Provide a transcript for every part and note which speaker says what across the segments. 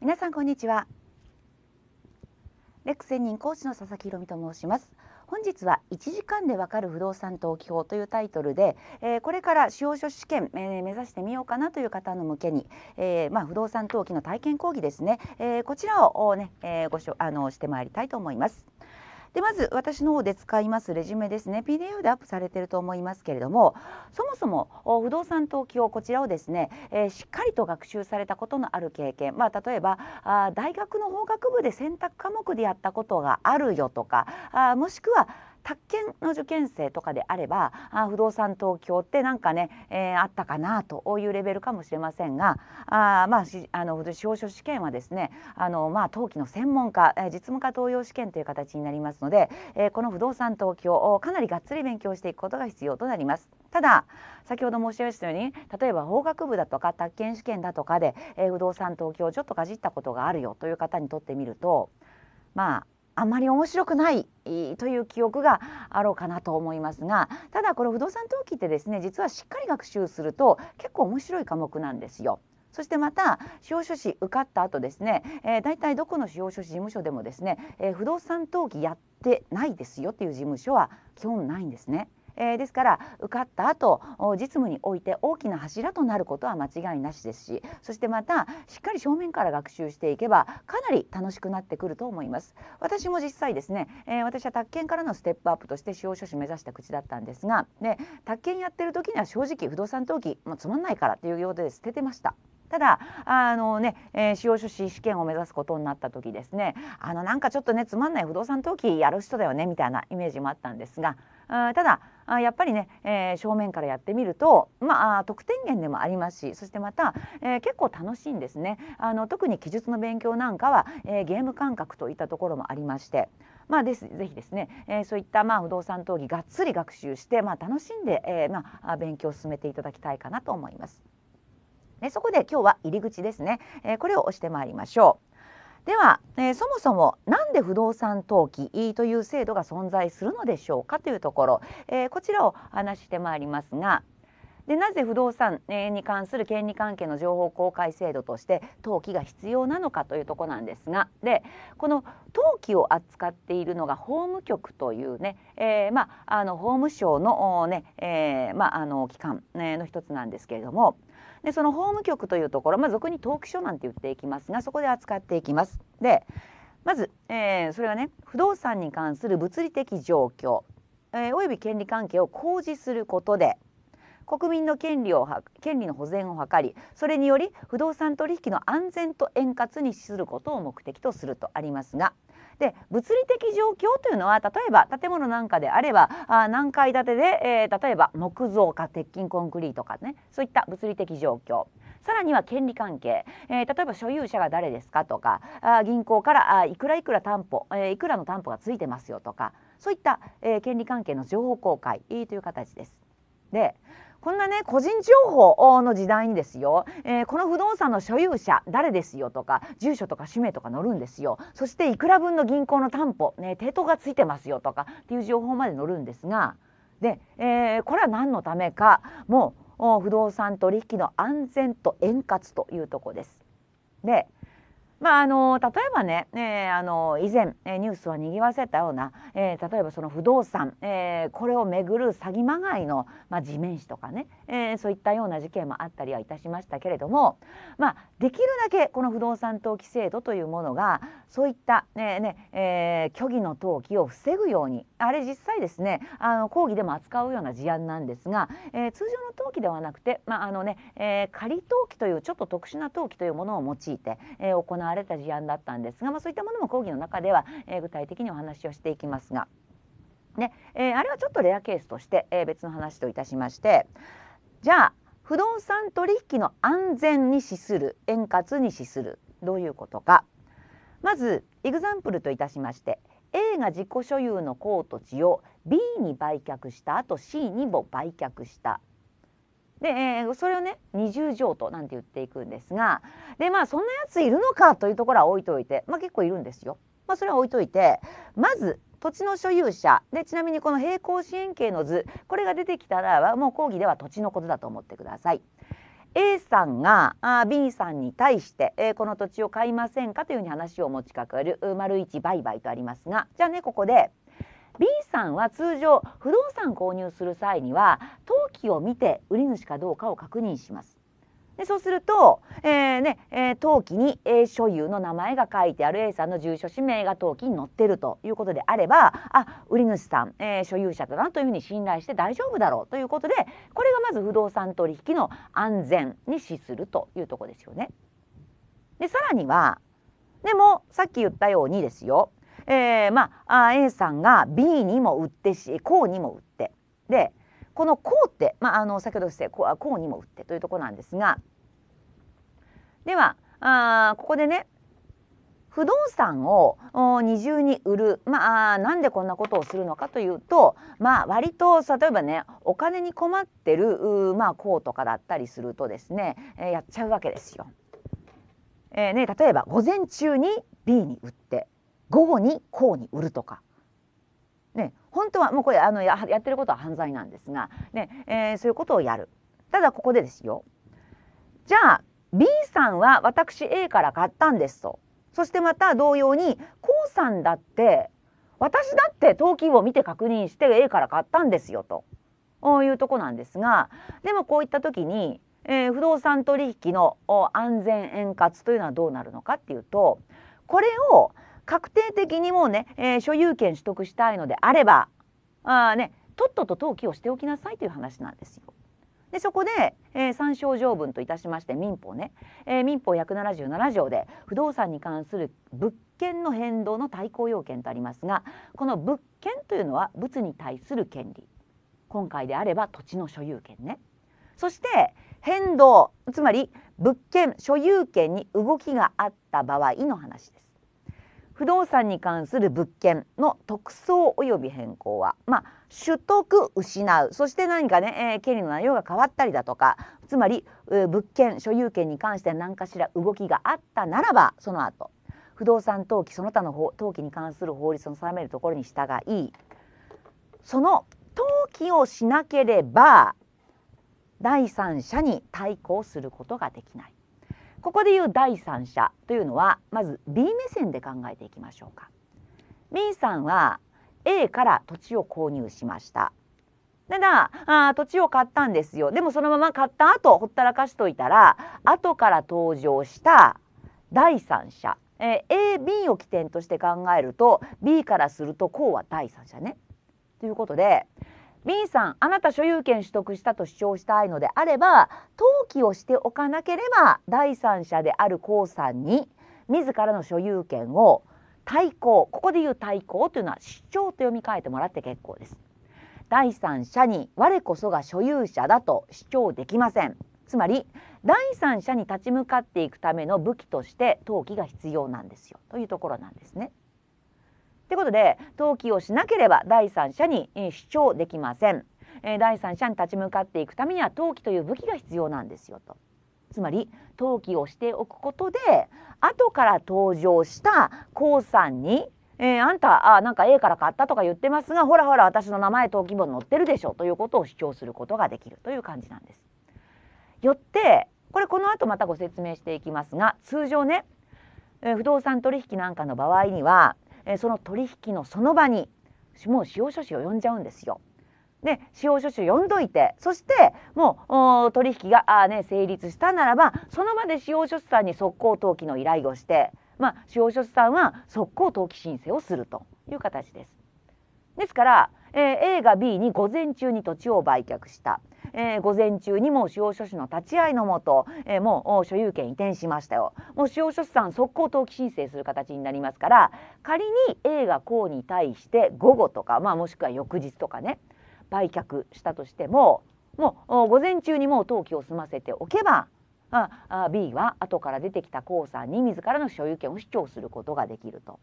Speaker 1: 皆さんこんにちはレック専任講師の佐々木宏美と申します本日は1時間でわかる不動産登記法というタイトルで、えー、これから司法書士試験、えー、目指してみようかなという方の向けに、えー、まあ、不動産登記の体験講義ですね、えこちらをね、えごしょあのしてまいりたいと思います。でまず私の方で使いますレジュメですね PDF でアップされてると思いますけれどもそもそも不動産登記をこちらをですね、えー、しっかりと学習されたことのある経験、まあ、例えばあ大学の法学部で選択科目でやったことがあるよとかあもしくは宅建の受験生とかであればあ不動産東京ってなんかね、えー、あったかなというレベルかもしれませんがあまああの司法書試験はですねあの、まあ、登記の専門家実務家登用試験という形になりますので、えー、この不動産東京をかなりがっつり勉強していくことが必要となります。ただ先ほど申し上げたように例えば法学部だとか宅建試験だとかで、えー、不動産東京ちょっとかじったことがあるよという方にとってみるとまああまり面白くないという記憶があろうかなと思いますがただこの不動産登記ってですね実はしっかり学習すると結構面白い科目なんですよ。そしてまた司法書士受かった後ですね、えー、大体どこの司法書士事務所でもですね、えー、不動産登記やってないですよっていう事務所は基本ないんですね。えー、ですから受かった後実務において大きな柱となることは間違いなしですしそしてまたしっかり正面から学習していけばかなり楽しくなってくると思います私も実際ですね、えー、私は宅建からのステップアップとして司法書士目指した口だったんですがで宅建やってる時には正直不動産登記もつまんないからというようで捨ててました。ただあのね、えー、司法書士試験を目指すことになった時ですねあのなんかちょっとねつまんない不動産登記やる人だよねみたいなイメージもあったんですがあただあやっぱりね、えー、正面からやってみると、まあ、得点源でもありますしそしてまた、えー、結構楽しいんですねあの特に記述の勉強なんかは、えー、ゲーム感覚といったところもありまして。まあ、ですぜひですね、えー、そういったまあ不動産討議がっつり学習して、まあ、楽しんで、えーまあ、勉強を進めていただきたいかなと思います。でそこで今日は入り口ですね、えー、これを押してまいりましょう。では、えー、そもそもなんで不動産登記という制度が存在するのでしょうかというところ、えー、こちらを話してまいりますがでなぜ不動産に関する権利関係の情報公開制度として登記が必要なのかというとこなんですがでこの登記を扱っているのが法務局というね、えー、まあ、あの法務省のね、ええまあ、あの機関の一つなんですけれども。でその法務局というところ、まあ、俗にトーク書なんて言っていきますがそこで扱っていきます。でまず、えー、それはね不動産に関する物理的状況、えー、および権利関係を公示することで国民の権利を権利の保全を図りそれにより不動産取引の安全と円滑に資することを目的とするとありますがで物理的状況というのは例えば建物なんかであればあ何階建てで、えー、例えば木造か鉄筋コンクリートかねそういった物理的状況さらには権利関係、えー、例えば所有者が誰ですかとかあ銀行からあいくらいくら担保、えー、いくらの担保がついてますよとかそういった、えー、権利関係の情報公開という形です。でこんなね個人情報の時代にですよ、えー、この不動産の所有者誰ですよとか住所とか氏名とか載るんですよそしていくら分の銀行の担保、ね、抵当がついてますよとかっていう情報まで載るんですがで、えー、これは何のためかもう不動産取引の安全と円滑というとこです。でまあ、あの例えばね、えー、あの以前、えー、ニュースをにぎわせたような、えー、例えばその不動産、えー、これをめぐる詐欺まがいの、まあ、地面師とかね、えー、そういったような事件もあったりはいたしましたけれども、まあ、できるだけこの不動産登記制度というものがそういったねね、えー、虚偽の登記を防ぐようにあれ実際ですねあの講義でも扱うような事案なんですが、えー、通常の登記ではなくて、まああのねえー、仮登記というちょっと特殊な登記というものを用いて、えー、行われた事案だったんですが、まあ、そういったものも講義の中では、えー、具体的にお話をしていきますが、ねえー、あれはちょっとレアケースとして、えー、別の話といたしましてじゃあ不動産取引の安全に資する円滑に資するどういうことかまずエグザンプルといたしまして A が自己所有の高土地を B に売却した後 C にも売却したで、えそれをね二重譲渡なんて言っていくんですがでまあそんなやついるのかというところは置いといて、まあ、結構いるんですよ。まあ、それは置いといてまず土地の所有者でちなみにこの平行支援形の図これが出てきたらはもう講義では土地のことだと思ってください。A さんが B さんに対して、えー、この土地を買いませんかというふうに話を持ちかける丸一売買とありますがじゃあねここで B さんは通常不動産購入する際には登記を見て売り主かどうかを確認します。でそうすると、えーねえー、登記に A 所有の名前が書いてある A さんの住所氏名が登記に載ってるということであればあ売り主さん、えー、所有者だなというふうに信頼して大丈夫だろうということでこれがまず不動産取引の安全に資するというとこですよね。でさらにはでもさっき言ったようにですよ、えーまあ、A さんが B にも売ってし C にも売ってでこの抗って、まあ、あの先ほどして抗にも打ってというとこなんですがではあここでね不動産を二重に売る、まあ、なんでこんなことをするのかというと、まあ、割と例えばねお金に困ってる、まあ、こうとかだったりするとですね、えやっちゃうわけですよ。えー、ね、例えば午前中に B に売って午後にこうに売るとか、ね、本当はもうこれあのややってることは犯罪なんですが、ねえー、そういうことをやるただここでですよじゃあ B さんは私 A から買ったんですとそしてまた同様にこうさんだって私だって登記を見て確認して A から買ったんですよというとこなんですがでもこういった時に、えー、不動産取引の安全円滑というのはどうなるのかっていうとこれを確定的にもうね、えー、所有権取得したいのであればあ、ね、とっとと登記をしておきなさいという話なんですよ。でそこで、えー、参照条文といたしまして民法ね、えー、民法177条で不動産に関する物件の変動の対抗要件とありますがこの物件というのは物に対する権利今回であれば土地の所有権ねそして変動つまり物件所有権に動きがあった場合の話です。不動産に関する物件の特装及び変更は、まあ、取得失うそして何かね、えー、権利の内容が変わったりだとかつまり、えー、物件所有権に関して何かしら動きがあったならばその後不動産登記その他の登記に関する法律の定めるところに従いその登記をしなければ第三者に対抗することができない。ここでいう第三者というのはまず B 目線で考えていきましょうか B さんは A から土地を購入しましたただあ土地を買ったんですよでもそのまま買った後ほったらかしといたら後から登場した第三者、えー、AB を起点として考えると B からするとこうは第三者ね。ということで B さんあなた所有権取得したと主張したいのであれば登記をしておかなければ第三者である江さんに自らの所有権を対抗ここでいう対抗というのは主張と読み替えてもらって結構です。第三者に我こそが所有者だと主張できません。つまり第三者に立ち向かっていくための武器として登記が必要なんですよというところなんですね。ということで登記をしなければ第三者に主張できません。え第三者に立ち向かっていくためには登記という武器が必要なんですよと。つまり登記をしておくことで後から登場した鉱産にえー、あんたあなんか A から買ったとか言ってますがほらほら私の名前登記簿載ってるでしょということを主張することができるという感じなんです。よってこれこの後またご説明していきますが通常ね、えー、不動産取引なんかの場合にはえその取引のその場にもう使用書士を呼んじゃうんですよ。で使用書士を呼んどいてそしてもう取引があ、ね、成立したならばその場で使用書士さんに即攻登記の依頼をして、まあ、使用書士さんは即攻登記申請をするという形です。ですからえー、A が B に午前中に土地を売却した。えー、午前中にも使用書士の立ち会いのもと、えー、もう所有権移転しましたよもう使用書士さん即行登記申請する形になりますから仮に A が公に対して午後とか、まあ、もしくは翌日とかね売却したとしてももう午前中にもう登記を済ませておけばああ B は後から出てきた公さんに自らの所有権を主張することができると。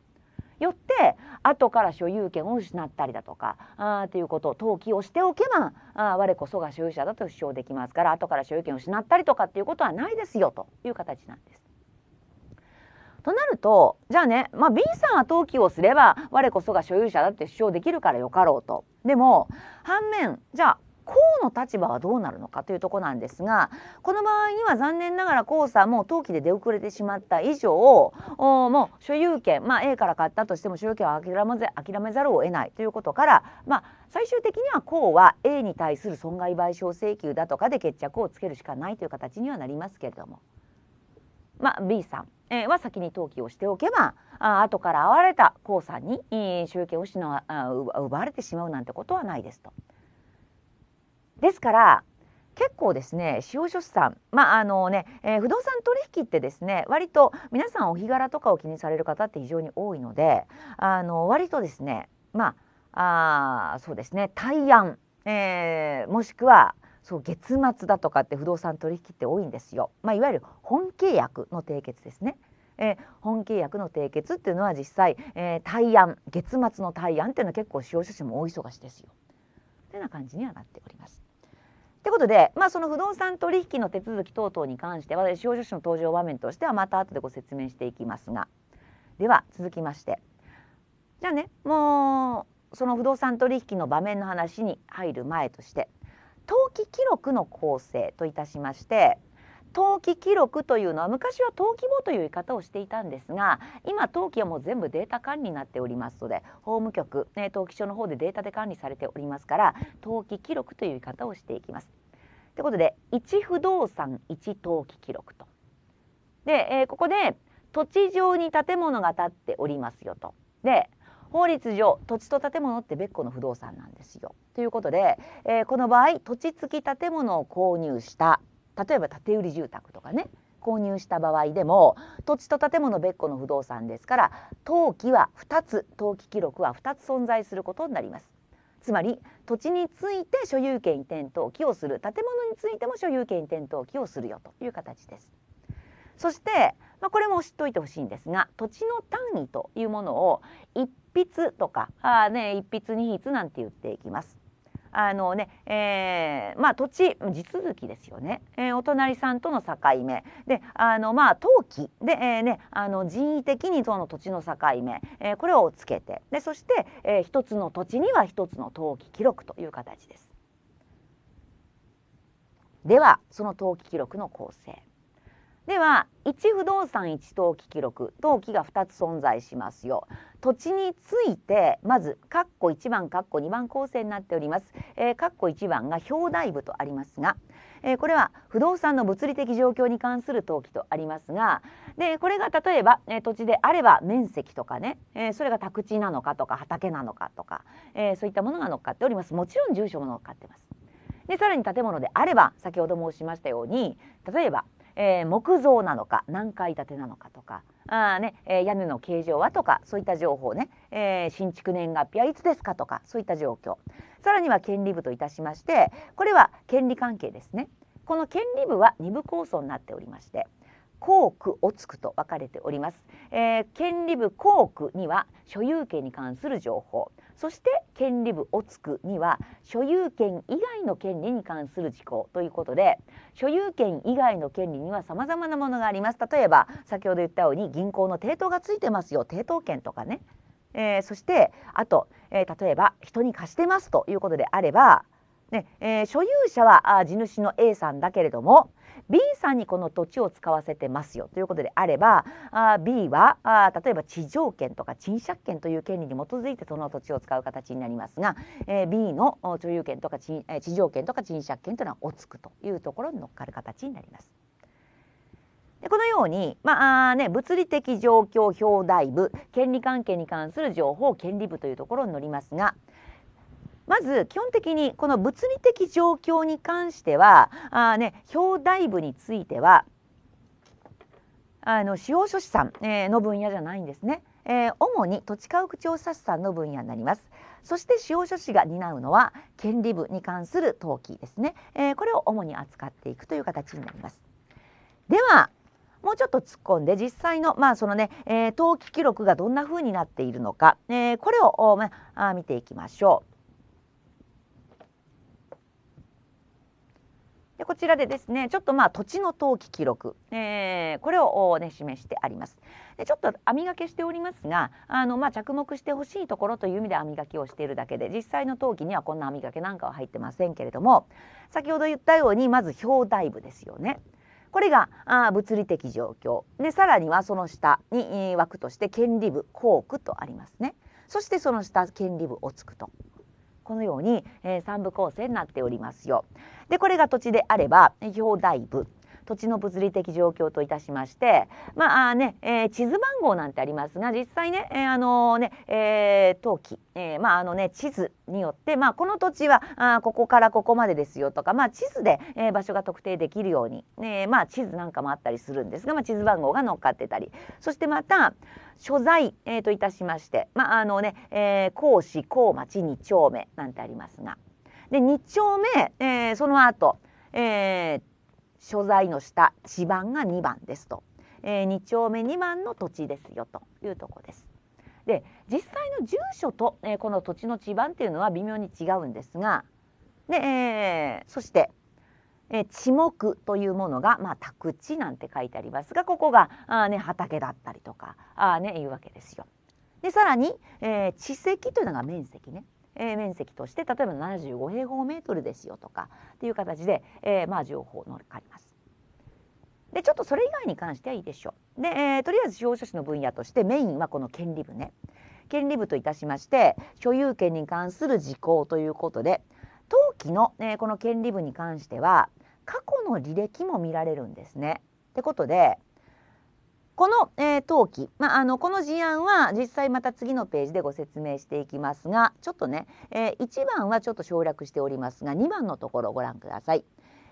Speaker 1: よって後から所有権を失ったりだとかあていうことを登記をしておけばあ我こそが所有者だと主張できますから後から所有権を失ったりとかっていうことはないですよという形なんです。となるとじゃあね、まあ、B さんは登記をすれば我こそが所有者だって主張できるからよかろうと。でも反面じゃあ公の立場はどうなるのかというとこなんですがこの場合には残念ながら公さんも登記で出遅れてしまった以上もう所有権、まあ、A から買ったとしても所有権を諦めざるを得ないということから、まあ、最終的には公は A に対する損害賠償請求だとかで決着をつけるしかないという形にはなりますけれども、まあ、B さんは先に登記をしておけばあ後から会われた江さんに、え有権を失う奪われてしまうなんてことはないですと。ですから結構ですね法書士さんまああのね、えー、不動産取引ってですね割と皆さんお日柄とかを気にされる方って非常に多いのであの割とですねまああそうですね対案、えー、もしくはそう月末だとかって不動産取引って多いんですよ。まあ、いわゆる本契約の締結ですね。えー、本契約の締結っていうのは実際、えー、対案月末の対案っていうのは結構使用書士も大忙しですよ。ってな感じにはなっております。てことで、まあ、その不動産取引の手続き等々に関しては司法書士の登場場面としてはまた後でご説明していきますがでは続きましてじゃあねもうその不動産取引の場面の話に入る前として登記記録の構成といたしまして登記記録というのは昔は登記簿という言い方をしていたんですが今登記はもう全部データ管理になっておりますので法務局、ね、登記書の方でデータで管理されておりますから登記記録という言い方をしていきます。ということで1不動産1登記記録と。で、えー、ここで土地上に建物が建っておりますよと。で法律上土地と建物って別個の不動産なんですよ。ということで、えー、この場合土地付き建物を購入した例えば建売り住宅とかね購入した場合でも土地と建物別個の不動産ですから登記は2つ登記記録は2つ存在することになりますつまり土地について所有権移転登記をする建物についても所有権移転登記をするよという形ですそして、まあ、これも知っておいてほしいんですが土地の単位というものを一筆とかあ、ね、一筆二筆なんて言っていきますあのね、えー、まあ土地地続きですよね、えー、お隣さんとの境目であのまあ陶器で、えー、ね、あの人為的にその土地の境目、えー、これをつけてでそして、えー、一つの土地には一つの陶器記録という形です。ではその陶器記録の構成。では一不動産一登記記録登記が2つ存在しますよ土地についてまず括弧1番括弧2番構成になっております、えー、括弧1番が表題部とありますが、えー、これは不動産の物理的状況に関する登記とありますがでこれが例えば、えー、土地であれば面積とかね、えー、それが宅地なのかとか畑なのかとか、えー、そういったものが乗っかっておりますもちろん住所も乗っかってますでさらに建物であれば先ほど申しましたように例えばえー、木造なのか何階建てなのかとかあ、ねえー、屋根の形状はとかそういった情報ね、えー、新築年月日はいつですかとかそういった状況さらには権利部といたしましてこれは権利関係ですねこの権利部は2部構想になっておりまして公区をつくと分かれております、えー、権利部公区には所有権に関する情報そして権利部をつくには所有権以外の権利に関する事項ということで所有権以外の権利には様々なものがあります例えば先ほど言ったように銀行の抵当がついてますよ抵当権とかね、えー、そしてあと、えー、例えば人に貸してますということであれば、ねえー、所有者はあ地主の A さんだけれども B さんにこの土地を使わせてますよということであればあ B はあ例えば地上権とか賃借権という権利に基づいてその土地を使う形になりますが、えー、B の所有権とか地地上権とか賃借権というのはおつくというところに乗っかる形になります。でこのように、まあね、物理的状況表題部権利関係に関する情報権利部というところに載りますがまず基本的にこの物理的状況に関してはあ、ね、表題部についてはあの司法書士さん、えの分野じゃないんですね。えー、主に土地家屋調査士さんの分野になります。そして司法書士が担うのは権利部に関する登記ですね、えー、これを主に扱っていくという形になります。ではもうちょっと突っ込んで実際のまあそのね、えー、登記記録がどんな風になっているのか、えー、これを、まあ、見ていきましょう。でこちらでですねちょっとまあ土地の登記記録、えー、これを、ね、示してありますでちょっと網掛けしておりますがあの、まあ、着目してほしいところという意味で網掛けをしているだけで実際の登記にはこんな網掛けなんかは入ってませんけれども先ほど言ったようにまず表題部ですよね。これがあ物理的状況でさらにはその下に枠として権利部項区とありますねそしてその下権利部をつくとこのように、えー、3部構成になっておりますよ。でこれが土地であれば表題部土地の物理的状況といたしましてまあね、えー、地図番号なんてありますが実際ね、えー、あのね、えー、陶器、えー、まああのね地図によってまあこの土地はあここからここまでですよとかまあ地図で、えー、場所が特定できるように、えー、まあ地図なんかもあったりするんですが、まあ、地図番号が乗っかってたりそしてまた所在、えー、といたしましてまああのね、えー、甲市甲町二丁目なんてありますがで二丁目、えー、その後、えー、所在の下地盤が2番ですと、えー、2丁目2番の土地ですよというとこです。で実際の住所と、えー、この土地の地盤っていうのは微妙に違うんですがで、えー、そして、えー、地目というものが、まあ、宅地なんて書いてありますがここがあ、ね、畑だったりとかあ、ね、いうわけですよ。でさらに、えー、地籍というのが面積ねえ面積として例えば75平方メートルですよとかっていう形で、えまあ情報乗あかります。でちょっとそれ以外に関してはいいでしょう。で、えとりあえず司法書士の分野としてメインはこの権利部ね。権利部といたしまして所有権に関する事項ということで登記の、えこの権利部に関しては過去の履歴も見られるんですね。ってことでこの、えー、登記、まあ、あのこの事案は実際また次のページでご説明していきますがちょっとね、えー、1番はちょっと省略しておりますが2番のところをご覧ください。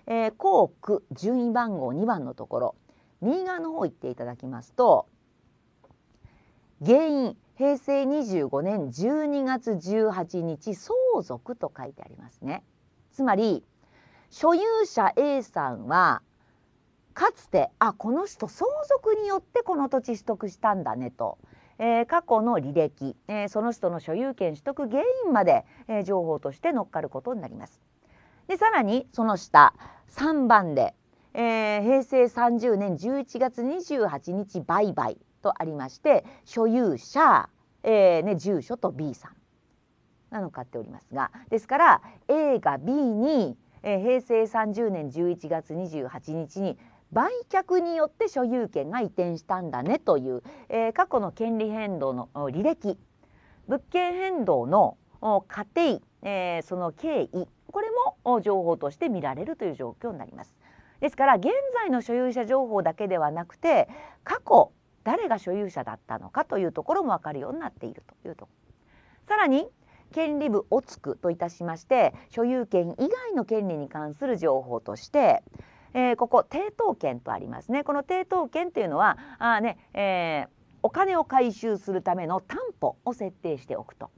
Speaker 1: えー、校区順位番号2番のところ右側の方行っていただきますと原因平成25年12月18日相続と書いてありますね。つまり所有者 A さんはかつてあこの人相続によってこの土地取得したんだねと、えー、過去の履歴、えー、その人の所有権取得原因まで、えー、情報として乗っかることになります。でさらにその下3番で、え平成30年11月28日売買とありまして所有者、えね、住所と B さんなのかっておりますがですから A が B に、え平成30年11月28日に売却によって所有権が移転したんだねという、えー、過去の権利変動の履歴物件変動の過程、えー、その経緯これも情報として見られるという状況になります。ですから現在の所有者情報だけではなくて過去誰が所有者だったのかというところも分かるようになっているというとさらに権利部をつくといたしまして所有権以外の権利に関する情報としてえー、ここ抵当権とありますねこの抵当権というのはあ、ねえー、お金を回収するための担保を設定しておくと。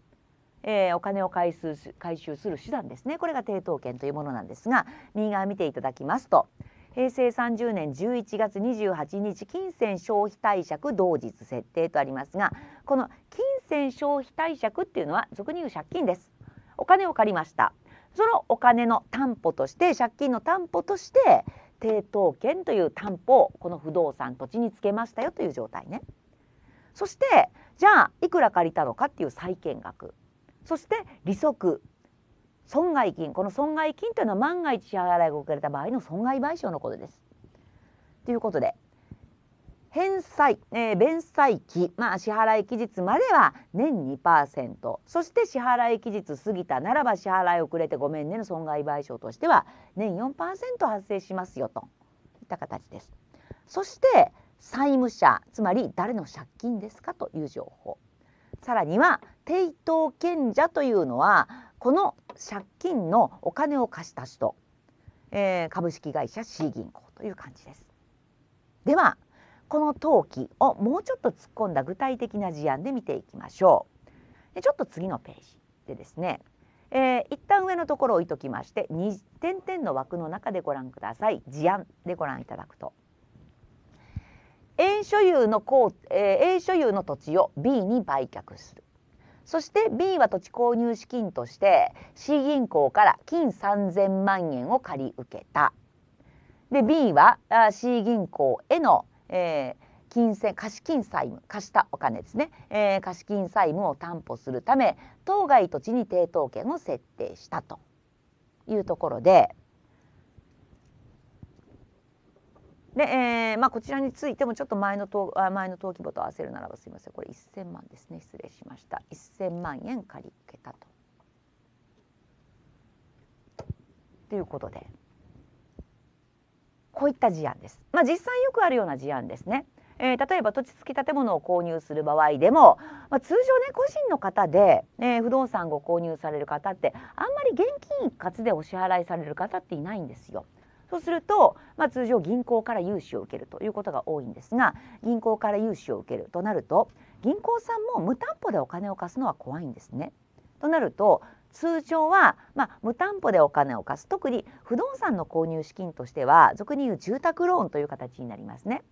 Speaker 1: えー、お金を回収回収する手段ですねこれが抵当権というものなんですが右側見ていただきますと平成30年11月28日金銭消費貸借同日設定とありますがこの金銭消費貸借っていうのは俗に言う借金ですお金を借りましたそのお金の担保として借金の担保として、抵当権という担保をこの不動産土地につけましたよという状態ね。そしてじゃあいくら借りたのかっていう債権額そして利息損害金この損害金というのは万が一支払いが遅れた場合の損害賠償のことです。ということで返済、えー、弁済期、まあ、支払い期日までは年2%そして支払い期日過ぎたならば支払い遅れてごめんねの損害賠償としては年4%発生しますよといった形です。そして債務者つまり誰の借金ですかという情報さらには抵当権者というのはこの借金のお金を貸した人、えー、株式会社 C 銀行という感じです。ではこの登記をもうちょっと突っ込んだ具体的な事案で見ていきましょう。でちょっと次のページでですね、えー、一旦上のところ置いときまして点々の枠の中でご覧ください事案でご覧いただくと。A 所有の、A 所有の土地を B に売却するそして B は土地購入資金として C 銀行から金3,000万円を借り受けたで B は C 銀行へのえー、金銭貸金債務貸したお金ですね、えー、貸金債務を担保するため当該土地に抵当権を設定したというところでで、えーまあ、こちらについてもちょっと前の登前の登記簿と合わせるならばすみませんこれ1,000万ですね失礼しました1,000万円借り受けたと。ということで。こういった事案です。まあ、実際よくあるような事案ですね。えー、例えば土地付き建物を購入する場合でも、まあ、通常ね個人の方で、ね、不動産を購入される方ってあんまり現金一括でお支払いされる方っていないんですよ。そうすると、まあ、通常銀行から融資を受けるということが多いんですが銀行から融資を受けるとなると銀行さんも無担保でお金を貸すのは怖いんですね。となると通常は、まあ、無担保でお金を貸す特に不動産の購入資金としては俗に言う住宅ローンという形になりますね。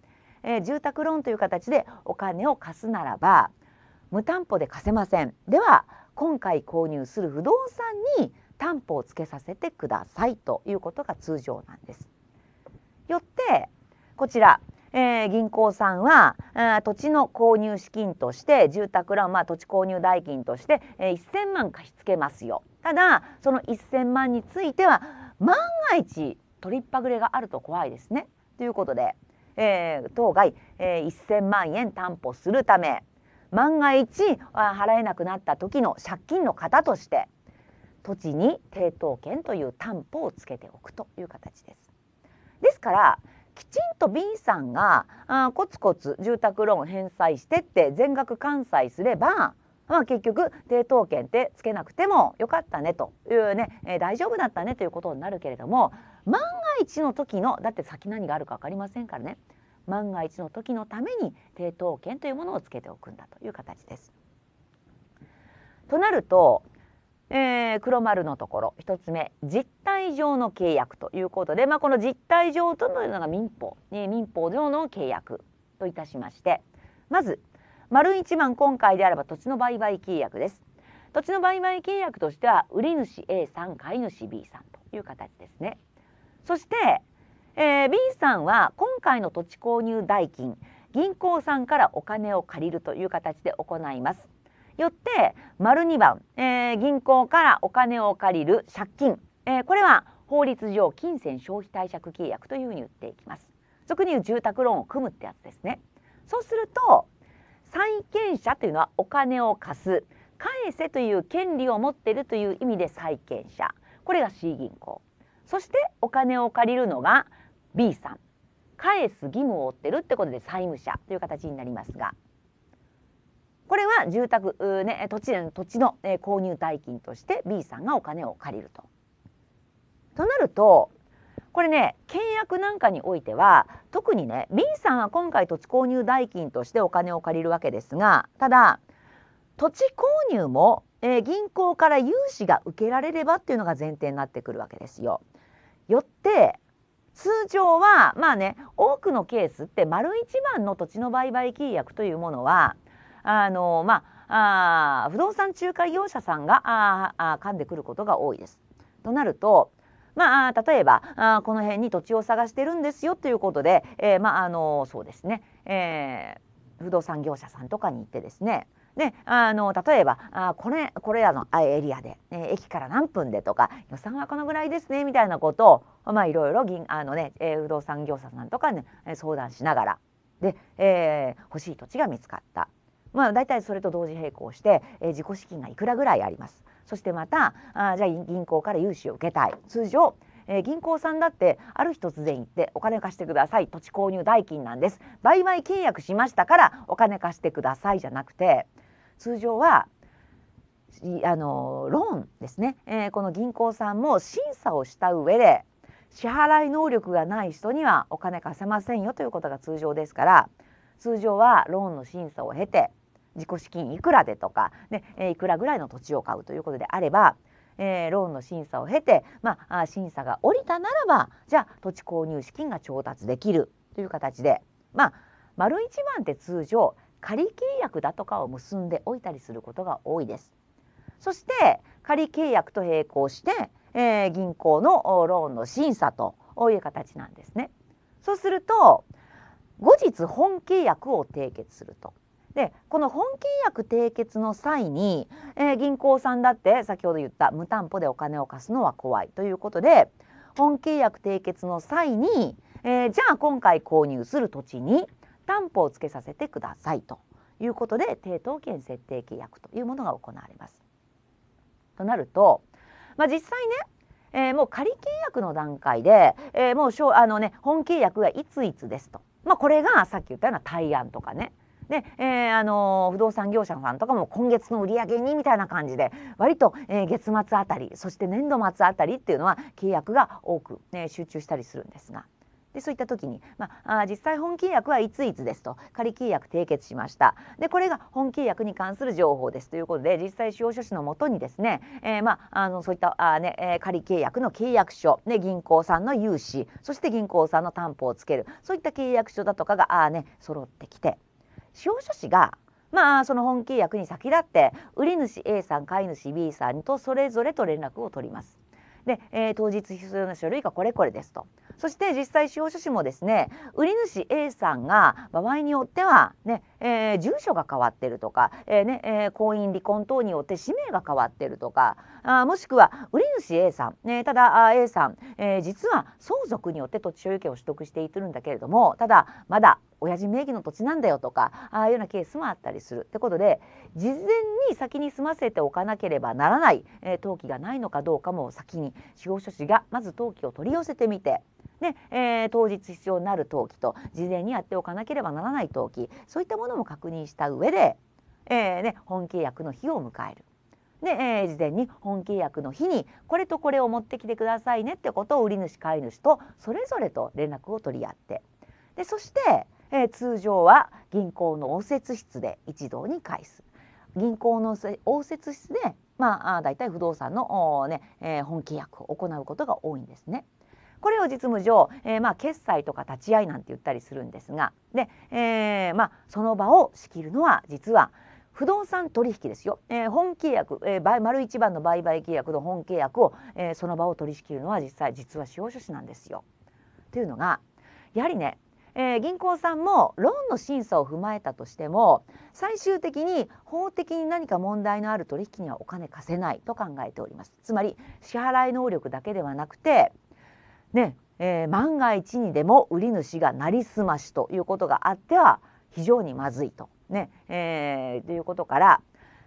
Speaker 1: えー、住宅ローンという形でお金を貸すならば無担保で貸せませんでは今回購入する不動産に担保をつけさせてくださいということが通常なんです。よってこちらえー、銀行さんは、えー、土地の購入資金として住宅ローン、まあ、土地購入代金として、えー、1000万貸し付けますよただその1000万については万が一取りっぱぐれがあると怖いですねということで、えー、当該、えー、1000万円担保するため万が一払えなくなった時の借金の方として土地に抵当権という担保をつけておくという形です。ですからきちんと B さんがあコツコツ住宅ローン返済してって全額完済すればまあ、結局抵当権ってつけなくてもよかったねというね、えー、大丈夫だったねということになるけれども万が一の時のだって先何があるか分かりませんからね万が一の時のために抵当権というものをつけておくんだという形です。となるとえー、黒丸のところ1つ目実態上の契約ということで、まあ、この実態上というのが民法、ね、民法上の契約といたしましてまず丸一番今回であれば土地の売買契約です土地の売買契約としては売り主 A さん買い主 B さんという形ですねそして、えー、B さんは今回の土地購入代金銀行さんからお金を借りるという形で行いますよって丸2番、えー、銀行からお金を借りる借金、えー、これは法律上金銭消費貸借契約というふうに言っていきます俗に言う住宅ローンを組むってやつですねそうすると債権者というのはお金を貸す返せという権利を持っているという意味で債権者これが C 銀行そしてお金を借りるのが B さん返す義務を負ってるってことで債務者という形になりますがこれは住宅、ね、土地土地の、購入代金として B さんがお金を借りると。となるとこれね契約なんかにおいては特にね B さんは今回土地購入代金としてお金を借りるわけですがただ土地購入も、えー、銀行から融資が受けられればっていうのが前提になってくるわけですよ。よって通常はまあね多くのケースって丸一番の土地の売買契約というものはあの、まあ、あ不動産仲介業者さんがああ噛んでくることが多いです。となると、まあ、例えばあこの辺に土地を探してるんですよということで、えー、まあ、あのそうですね、えー、不動産業者さんとかに行ってですねであの例えばあこれこれらのエリアで、えー、駅から何分でとか予算はこのぐらいですねみたいなことを、まあ、いろいろ銀あのね、えー、不動産業者さんとかに、ね、相談しながらで、えー、欲しい土地が見つかったまあ、大体それと同時並行して、えー、自己資金がいくらぐらいありますそしてまたあじゃあ銀行から融資を受けたい通常えー、銀行さんだってある日突然行ってお金貸してください土地購入代金なんです売買契約しましたからお金貸してくださいじゃなくて通常はあのローンですね、えー、この銀行さんも審査をした上で支払い能力がない人にはお金貸せませんよということが通常ですから通常はローンの審査を経て自己資金いくらでとか、ねえいくらぐらいの土地を買うということであれば、えー、ローンの審査を経て、まあ、審査が下りたならばじゃあ土地購入資金が調達できるという形で、まあ、丸一番って通常仮契約だとかを結んでおいたりすることが多いです。そして仮契約と並行して、えー、銀行のローンの審査という形なんですね。そうすると後日本契約を締結するとでこの本契約締結の際に、えー、銀行さんだって先ほど言った無担保でお金を貸すのは怖いということで本契約締結の際に、えー、じゃあ今回購入する土地に担保をつけさせてくださいということで抵当権設定契約というものが行われます。となると、まあ、実際ねえー、もう仮契約の段階で、えー、もうあの、ね、本契約がいついつですと、まあ、これがさっき言ったような対案とかねで、えー、あの不動産業者さんとかも今月の売り上げにみたいな感じで割と、えー、月末あたりそして年度末あたりっていうのは契約が多く、ね、集中したりするんですが。でそういった時に、まあ、実際本契約はいついつですと仮契約締結しましたでこれが本契約に関する情報ですということで実際使用書士のもとにですね、えー、まあ、あのそういったあ、ねえ仮契約の契約書、ね、銀行さんの融資そして銀行さんの担保をつけるそういった契約書だとかがあ、ね、揃ってきて商書士がまあその本契約に先立って売り主 A さん買い主 B さんとそれぞれと連絡を取ります。で、えー、当日必要な書類がこれこれですと。そして実際司法書士もですね売り主 A さんが場合によってはね、えー、住所が変わってるとか、えー、ねえー、婚姻離婚等によって氏名が変わってるとかあもしくは売り主 A さん、ね、ただ A さん、え実は相続によって土地所有権を取得していてるんだけれどもただまだ親父名義の土地なんだよとかああいうようなケースもあったりするってことで事前に先に済ませておかなければならない、え登記がないのかどうかも先に司法書士がまず登記を取り寄せてみてで、えー、当日必要になる登記と事前にやっておかなければならない登記そういったものも確認した上で、えーね、本契約の日を迎える。で、えー、事前に本契約の日にこれとこれを持ってきてくださいねってことを売り主買い主とそれぞれと連絡を取り合ってでそして、えー、通常は銀行の応接室で一堂に会す銀行の応接室でまあ大体不動産の、ねえー、本契約を行うことが多いんですね。これを実務上、えー、まあ決済とか立ち会いなんて言ったりするんですがで、えー、まあその場を仕切るのは実は不動産取引ですよ、えー、本契約、えー、丸一番の売買契約の本契約を、えー、その場を取り仕切るのは実際実は司法書士なんですよ。というのがやはりねえー、銀行さんもローンの審査を踏まえたとしても最終的に法的に何か問題のある取引にはお金貸せないと考えておりますつまり支払い能力だけではなくてねえー、万が一にでも売り主がなりすましということがあっては非常にまずいと,、ねえー、ということから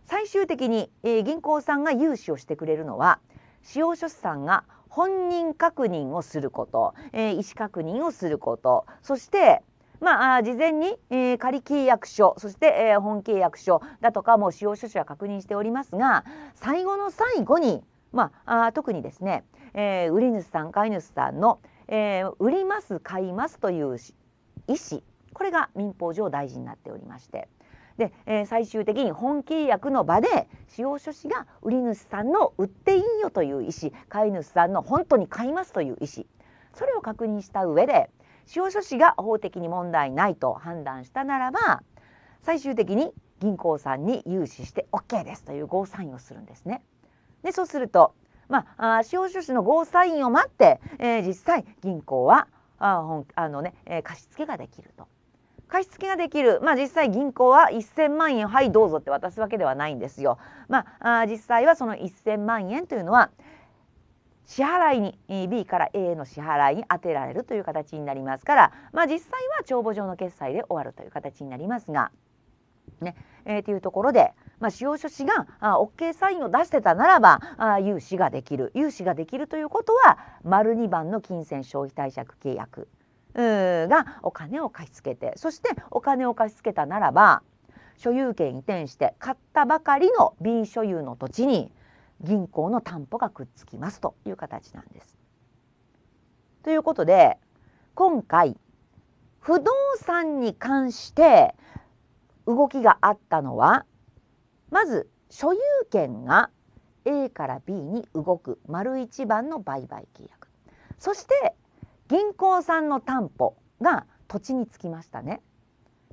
Speaker 1: 最終的に、えー、銀行さんが融資をしてくれるのは使用書士さんが本人確認をすること、えー、意思確認をすることそしてまあ、事前に、えー、仮契約書そして、えー、本契約書だとかも使用書士は確認しておりますが最後の最後に、まあ、あ特にですねえー、売り主さん買い主さんの、えー、売ります買いますという意思これが民法上大事になっておりましてで、えー、最終的に本契約の場で使用書士が売り主さんの売っていいよという意思買い主さんの本当に買いますという意思それを確認した上で使用書士が法的に問題ないと判断したならば最終的に銀行さんに融資して OK ですというゴーサインをするんですね。でそうするとまあ、司法書士のゴーサインを待って、えー、実際銀行はあ本あのね、えー、貸付ができると。貸付ができる、まあ、実際銀行は1,000万円はいどうぞって渡すわけではないんですよ。まあ、実際はその1,000万円というのは支払いに B から A への支払いに充てられるという形になりますから、まあ、実際は帳簿上の決済で終わるという形になりますが。ねえー、というところで、まあ、使用書士があ OK サインを出してたならばあ融資ができる融資ができるということは丸2番の金銭消費貸借契約がお金を貸し付けてそしてお金を貸し付けたならば所有権移転して買ったばかりの B 所有の土地に銀行の担保がくっつきますという形なんです。ということで今回不動産に関して動きがあったのはまず所有権が A から B に動く丸1番の売買契約そして銀行さんの担保が土地につきましたね。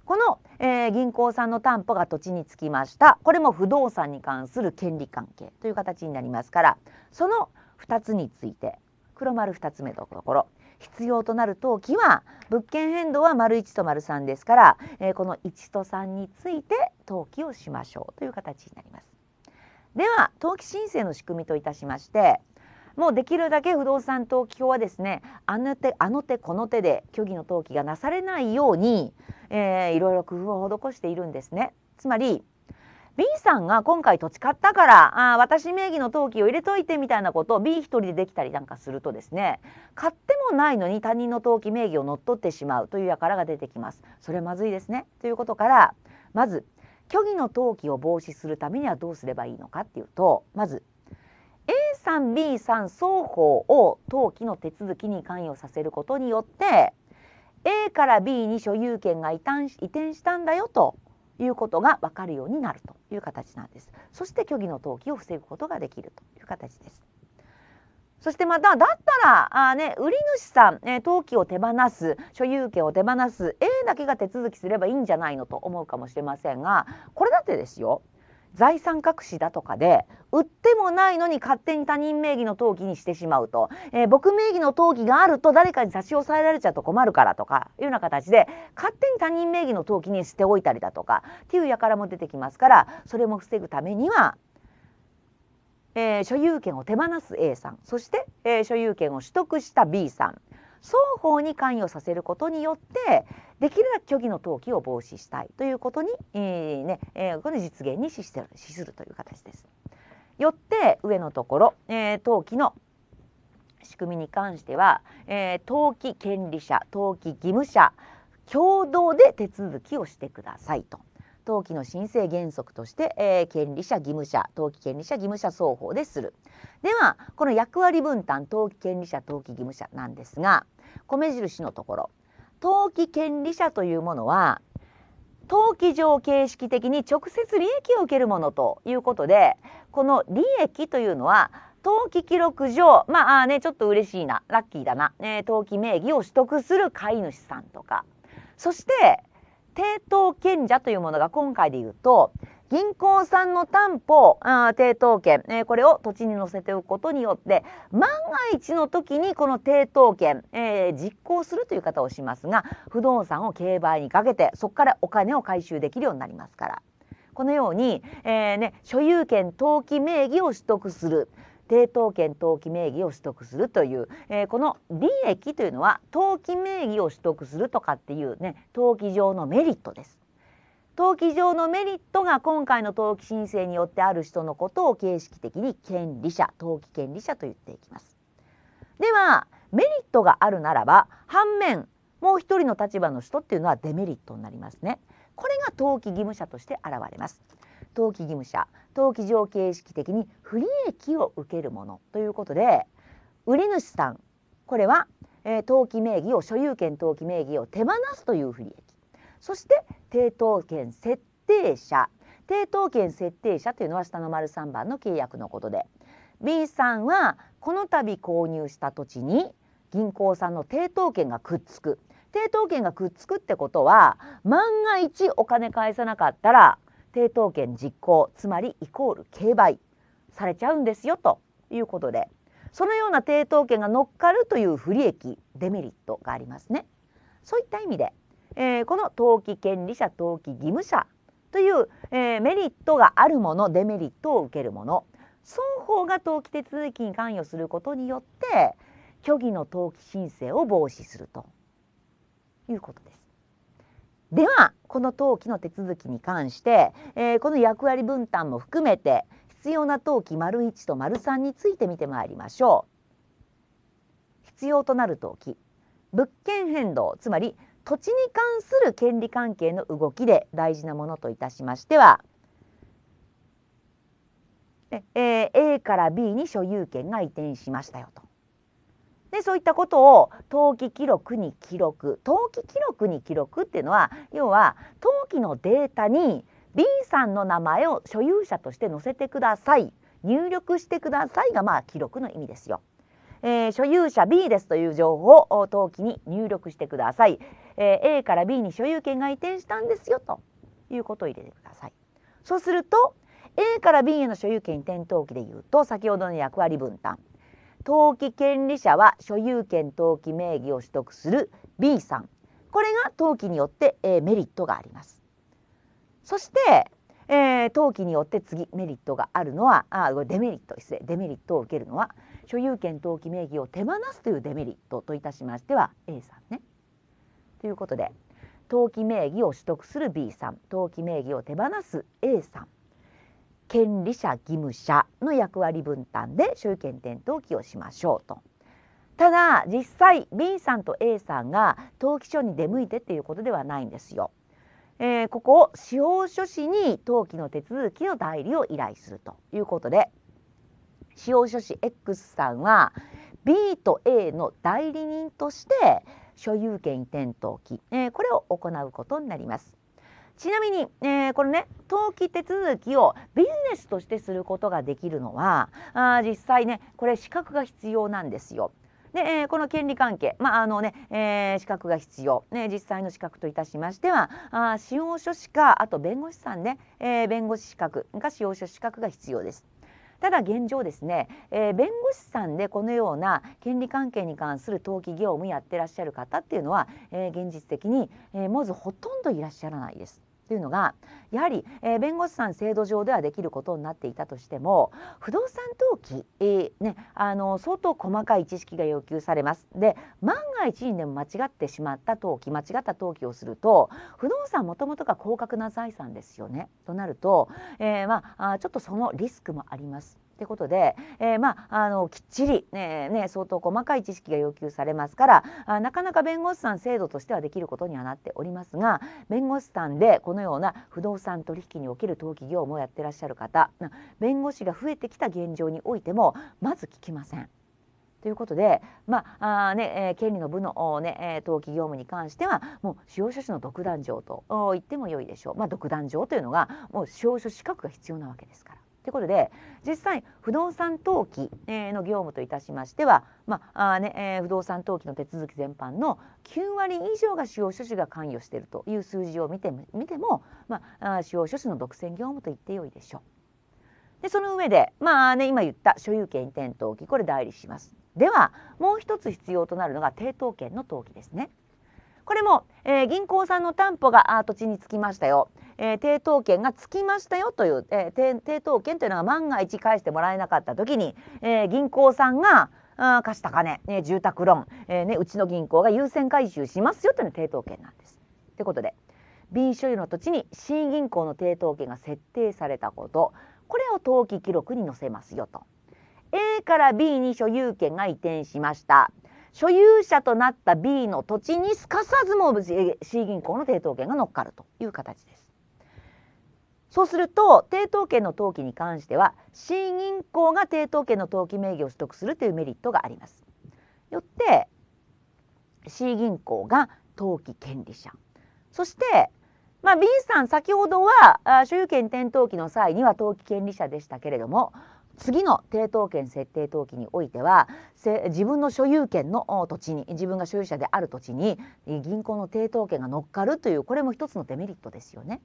Speaker 1: この、えー、銀行さんの担保が土地につきましたこれも不動産に関する権利関係という形になりますからその2つについて黒丸2つ目のところ必要となる登記は物件変動は丸1と丸3ですから、えー、この一と三について登記をしましょうという形になります。では登記申請の仕組みといたしましてもうできるだけ不動産登記法はですねあの手あの手この手で虚偽の登記がなされないように、えー、いろいろ工夫を施しているんですね。つまり B さんが今回土地買ったからあ私名義の登記を入れといてみたいなことを B 一人でできたりなんかするとですね買ってもないのに他人の登記名義を乗っ取ってしまうという輩が出てきます。それまずいですねということからまず虚偽の登記を防止するためにはどうすればいいのかっていうとまず A さん B さん双方を登記の手続きに関与させることによって A から B に所有権が移転したんだよということがわかるようになるという形なんです。そして虚偽の登記を防ぐことができるという形です。そしてまただったらあ、ね、売主さん、えー、登記を手放す所有権を手放す A だけが手続きすればいいんじゃないのと思うかもしれませんがこれだってですよ財産隠しだとかで売ってもないのに勝手に他人名義の登記にしてしまうと、えー、僕名義の登記があると誰かに差し押さえられちゃうと困るからとかいうような形で勝手に他人名義の登記にしておいたりだとかっていう輩も出てきますからそれも防ぐためにはえー、所有権を手放す A さんそして、えー、所有権を取得した B さん双方に関与させることによってできるだけ虚偽の登記を防止したいということに、えー、ねえー、この実現に資する資するという形です。よって上のところ、えー、登記の仕組みに関しては、えー、登記権利者登記義務者共同で手続きをしてくださいと。登記の申請原則として、えー、権利者義務者登記権利者義務者双方でするではこの役割分担登記権利者登記義務者なんですが米印のところ登記権利者というものは登記上形式的に直接利益を受けるものということでこの利益というのは登記記録上まあねちょっと嬉しいなラッキーだな、え登記名義を取得する飼い主さんとかそして抵当権者というものが今回で言うと銀行さんの担保あ抵当権、えー、これを土地に載せておくことによって万が一の時にこの抵当権、えー、実行するという方をしますが不動産を競売にかけてそこからお金を回収できるようになりますから。このように、えーね、所有権登記名義を取得する、抵当権登記名義を取得するという、えー、この利益というのは登記名義を取得するとかっていうね登記上のメリットです。登記上のメリットが今回の登記申請によってある人のことを形式的に権利者登記権利者と言っていきます。ではメリットがあるならば反面もう一人の立場の人っていうのはデメリットになりますね。これが登記義務者として現れます。登記義務者登記上形式的に不利益を受けるものということで売り主さんこれは、えー、登記名義を所有権登記名義を手放すという不利益そして抵当権設定者抵当権設定者というのは下の丸3番の契約のことで B さんはこの度購入した土地に銀行さんの抵当権がくっつく抵当権がくっつくってことは万が一お金返さなかったら抵当権実行つまりイコール競売されちゃうんですよということでそのような抵当権が乗っかるという不利益デメリットがありますね。そういった意味で、えー、この登記権利者登記義務者という、えー、メリットがあるものデメリットを受けるもの双方が登記手続きに関与することによって虚偽の登記申請を防止するということです。ではこの登記の手続きに関して、えー、この役割分担も含めて必要な登記丸1と丸3について見てまいりましょう。必要となる登記物件変動つまり土地に関する権利関係の動きで大事なものといたしましては、えー、A から B に所有権が移転しましたよと。でそういったことを登記記録に記録登記記録に記録っていうのは要は登記のデータに B さんの名前を所有者として載せてください入力してくださいがまあ記録の意味ですよ。えー、所有者 B ですという情報を登記に入力してください、えー、A から B に所有権が移転したんですよということを入れてくださいそうすると A から B への所有権移転登記でいうと先ほどの役割分担登記権利者は所有権登記名義を取得する B さんこれが登記によって、えー、メリットがありますそして、えー、登記によって次メリットがあるのはあデメリット失礼デメリットを受けるのは所有権登記名義を手放すというデメリットといたしましては A さんね。ということで登記名義を取得する B さん登記名義を手放す A さん権利者義務者の役割分担で所有権転登記をしましょうと。ただ実際 B さんと A さんが登記書に出向いてっていうことではないんですよ。えー、ここ司法書士に登記の手続きの代理を依頼するということで司法書士 X さんは B と A の代理人として所有権移転登記、えー、これを行うことになります。ちなみに、えー、これね登記手続きをビジネスとしてすることができるのはあ実際ねこれ資格が必要なんですよ。で、えー、この権利関係、まああのねえー、資格が必要、ね、実際の資格といたしましてはあ使用書士かあと弁護士さんね、えー、弁護士資格が使用書資格が必要です。ただ現状ですね、えー、弁護士さんでこのような権利関係に関する登記業務やってらっしゃる方っていうのは、えー、現実的に、えー、まずほとんどいらっしゃらないです。というのがやはり、えー、弁護士さん制度上ではできることになっていたとしても不動産登記、えー、ね、あの相当細かい知識が要求されます。で万が一にでも間違ってしまった登記間違った登記をすると不動産もともとが高額な財産ですよねとなると、えー、まあ、ちょっとそのリスクもあります。ってことで、えー、まああのきっちりねね相当細かい知識が要求されますからあなかなか弁護士さん制度としてはできることにはなっておりますが弁護士さんでこのような不動産取引における登記業務をやってらっしゃる方弁護士が増えてきた現状においてもまず聞きません。ということで、まあねえー、権利の部の、ね、登記業務に関してはもう使用書士の独壇場と言ってもよいでしょう、まあ、独壇場というのがもう使用書資格が必要なわけですから。ということで実際不動産登記の業務といたしましては、まあねえー、不動産登記の手続き全般の9割以上が司法書士が関与しているという数字を見ても見ても、まあ、司法書士の独占業務と言ってよいでしょう。でその上で、まあね、今言った所有権移転登記これ代理します。ではもう一つ必要となるのが抵当権の登記ですね。これも、えー、銀行さんの担保が土地につきましたよ、えー、抵当権がつきましたよという、えー、抵当権というのが万が一返してもらえなかった時に、えー、銀行さんがあ貸した金、ね、住宅ローン、えーね、うちの銀行が優先回収しますよというのが抵当権なんです。ということで B 所有の土地に C 銀行の抵当権が設定されたことこれを登記記録に載せますよと A から B に所有権が移転しました所有者となった B の土地にすかさずも C 銀行の抵当権が乗っかるという形です。そうすると抵当権の登記に関しては C 銀行が抵当権の登記名義を取得するというメリットがあります。よって C 銀行が登記権利者そして、まあ、B さん先ほどは所有権転登記の際には登記権利者でしたけれども次の抵当権設定登記においては自分の所有権の土地に自分が所有者である土地に銀行の抵当権が乗っかるというこれも一つのデメリットですよね。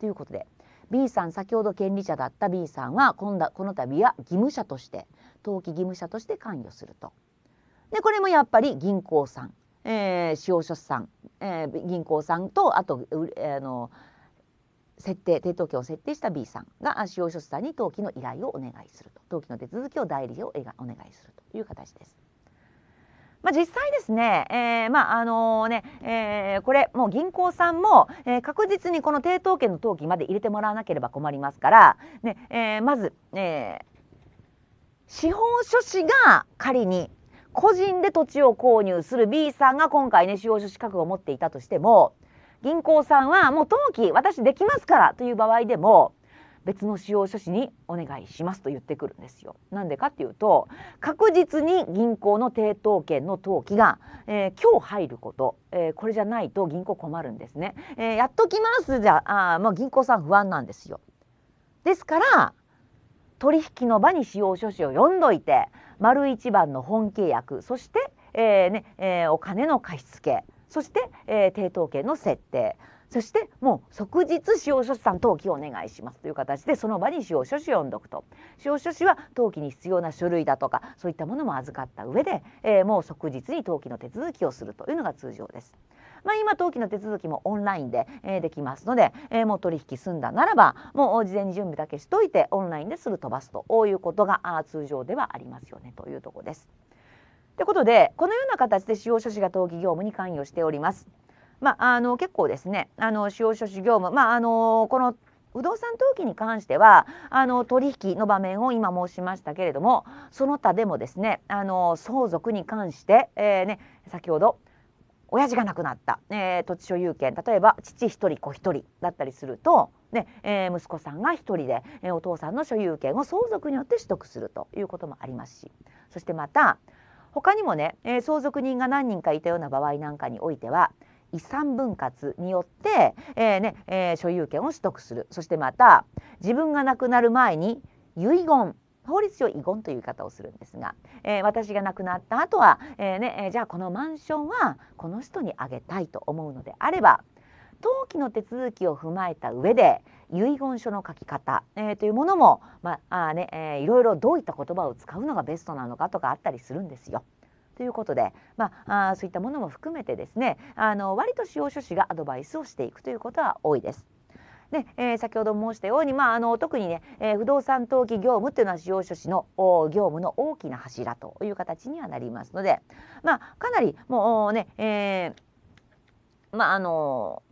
Speaker 1: ということで B さん先ほど権利者だった B さんは今度この度は義務者として登記義務者として関与すると。でこれもやっぱり銀行さん、えー、使用士さん、えー、銀行さんとあと、えー、あの設定抵当権を設定した B さんが司法書士さんに登記の依頼をお願いすると登記の手続きを代理をお願いするという形です。まあ、実際ですね、えー、まああのね、えー、これもう銀行さんも、えー、確実にこの抵当権の登記まで入れてもらわなければ困りますから、ねえー、まず、えー、司法書士が仮に個人で土地を購入する B さんが今回ね司法書士覚悟を持っていたとしても銀行さんはもう登記私できますからという場合でも別の使用書士にお願いしますと言ってくるんですよ。なんでかっていうと確実に銀行の抵当権の登記が、えー、今日入ること、えー、これじゃないと銀行困るんですね。えー、やっときますじゃああ、まあ、銀行さん不安なんですよ。ですから取引の場に使用書士を読んどいて丸一番の本契約そして、えーねえー、お金の貸付そして、えー、抵当権の設定そしてもう即日使用書士さん登記をお願いしますという形でその場に使用書士を読んどくと使用書士は登記に必要な書類だとかそういったものも預かった上で、えー、もう即日に登記の手続きをするというのが通常です。まあ、今登記の手続きもオンラインで、えー、できますので、えー、もう取引済んだならばもう事前に準備だけしといてオンラインですぐ飛ばすということが通常ではありますよねというとこです。ということでこのような形で司法書士が登記業務に関与しております。まあ、あの結構ですねあの司法書士業務、まあ、あのこの不動産登記に関してはあの取引の場面を今申しましたけれどもその他でもですねあの相続に関して、えー、ね、先ほど親父が亡くなった、えー、土地所有権例えば父一人子一人だったりすると、ねえー、息子さんが一人で、えお父さんの所有権を相続によって取得するということもありますしそしてまた他にもね、えー、相続人が何人かいたような場合なんかにおいては遺産分割によって、えー、ねえー、所有権を取得するそしてまた自分が亡くなる前に遺言法律上遺言という言い方をするんですが、えー、私が亡くなった後は、えーねえー、じゃあこのマンションはこの人にあげたいと思うのであれば登記の手続きを踏まえた上で遺言書の書き方、えー、というものも、まあねえー、いろいろどういった言葉を使うのがベストなのかとかあったりするんですよ。ということで、まあ、あそういったものも含めてですねあの割と使用書士がアドバイスをしていくということは多いです。で、えー、先ほど申したように、まあ、あの特にね、えー、不動産登記業務というのは使用書士の業務の大きな柱という形にはなりますので、まあ、かなりもうね、えーまああの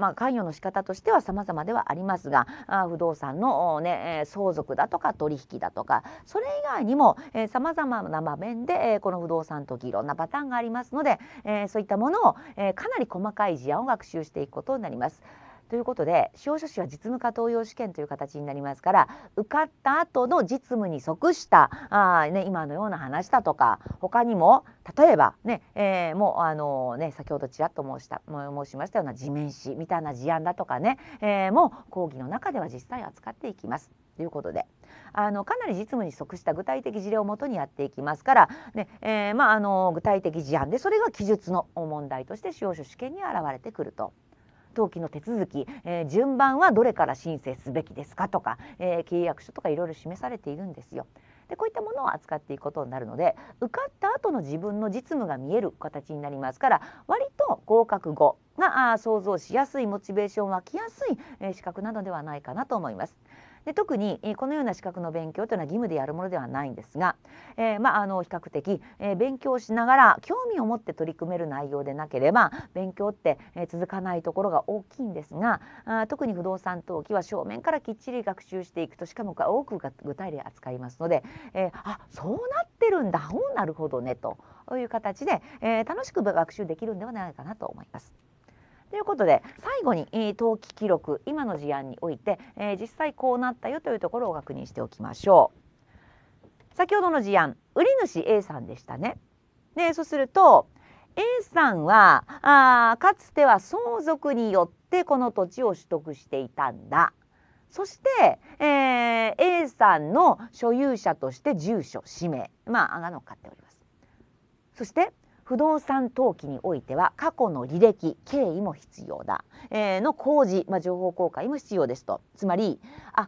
Speaker 1: まあ、関与の仕方としては様々ではありますがあ不動産の、ね、相続だとか取引だとかそれ以外にもさまざまな場面で、えー、この不動産といろんなパターンがありますので、えー、そういったものを、えー、かなり細かい事案を学習していくことになります。ということで司法書士は実務家登用試験という形になりますから受かった後の実務に即したあ、ね、今のような話だとか他にも例えばね、えー、もうあのね先ほどちらっと申した申しましたような地面師みたいな事案だとかね、えー、も講義の中では実際扱っていきます。ということであのかなり実務に即した具体的事例をもとにやっていきますからね、ねえー、まあ、あの具体的事案でそれが記述の問題として司法書試験に現れてくると。登記の手続き、えー、順番はどれから申請すべきですかとか、えー、契約書とかいろいろ示されているんですよ。でこういったものを扱っていくことになるので受かった後の自分の実務が見える形になりますから割と合格後が想像しやすいモチベーション湧きやすいえ資格なのではないかなと思います。で特にこのような資格の勉強というのは義務でやるものではないんですが、えー、まあ、あの比較的、えー、勉強しながら興味を持って取り組める内容でなければ勉強って、えー、続かないところが大きいんですがあ特に不動産登記は正面からきっちり学習していくとしかも多くが具体例扱いますので、えー、あそうなってるんだほうなるほどねという形で、えー、楽しく学習できるんではないかなと思います。ということで最後に、えー、登記記録今の事案において、えー、実際こうなったよというところを確認しておきましょう。先ほどの事案売主 A さんでしたね。でそうすると A さんはあかつては相続によってこの土地を取得していたんだ。そして、えー、A さんの所有者として住所氏名まあがのっかっております。そして不動産登記においては過去の履歴経緯も必要だ、えー、の工事、まあ、情報公開も必要ですとつまりあ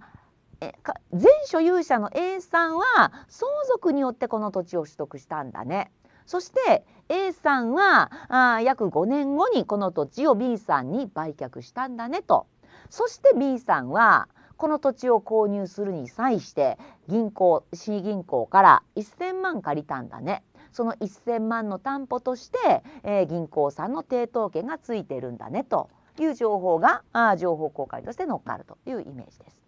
Speaker 1: え前所有者の A さんは相続によってこの土地を取得したんだねそして A さんはあ約5年後にこの土地を B さんに売却したんだねとそして B さんはこの土地を購入するに際して銀行 C 銀行から1,000万借りたんだねその1,000万の担保として、えー、銀行さんの抵当権がついてるんだねという情報があ情報公開として乗っかるというイメージです。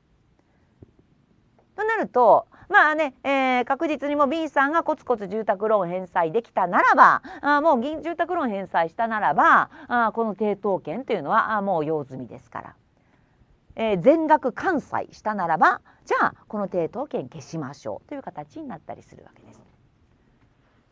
Speaker 1: となるとまあね、えー、確実にも B さんがコツコツ住宅ローン返済できたならばあもう住宅ローン返済したならばあこの抵当権というのはあもう用済みですから、えー、全額完済したならばじゃあこの抵当権消しましょうという形になったりするわけです。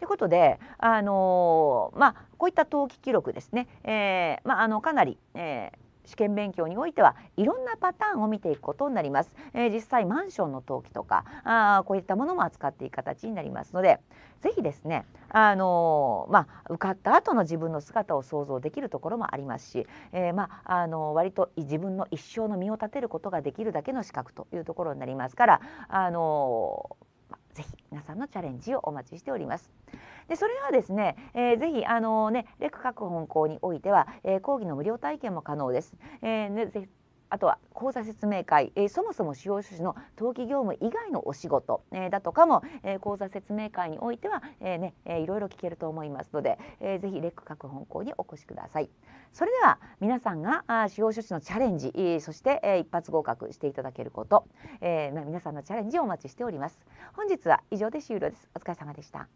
Speaker 1: ということで、あのまあ、こういった登記記録ですね、えーまあ、あのかなり、えー、試験勉強においてはいろんなパターンを見ていくことになります、えー、実際マンションの登記とかあこういったものも扱っていく形になりますので是非ですね、あのー、まあ、受かった後の自分の姿を想像できるところもありますし、えー、まあ、あの割と自分の一生の身を立てることができるだけの資格というところになりますから、あのぜひ皆さんのチャレンジをお待ちしております。でそれはですね、えー、ぜひあのねレク各本校においては、えー、講義の無料体験も可能です。えー、ね、ぜあとは講座説明会、えー、そもそも司法書士の登記業務以外のお仕事、えー、だとかも、えー、講座説明会においては、えー、ね、えー、いろいろ聞けると思いますので、えー、ぜひレック各本校にお越しください。それでは皆さんがあ司法書士のチャレンジ、えー、そして、えー、一発合格していただけること、えーまあ、皆さんのチャレンジをお待ちしております。本日は以上で終了です。お疲れ様でした。